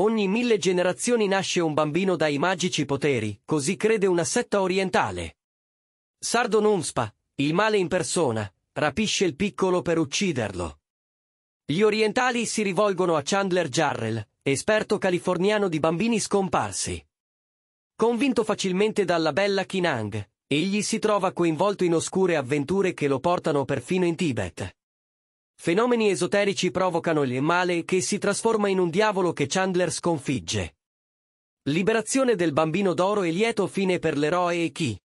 Ogni mille generazioni nasce un bambino dai magici poteri, così crede una setta orientale. Sardo Numspa, il male in persona, rapisce il piccolo per ucciderlo. Gli orientali si rivolgono a Chandler Jarrell, esperto californiano di bambini scomparsi. Convinto facilmente dalla bella Kinang, egli si trova coinvolto in oscure avventure che lo portano perfino in Tibet fenomeni esoterici provocano il male che si trasforma in un diavolo che Chandler sconfigge. Liberazione del bambino d'oro e lieto fine per l'eroe e chi,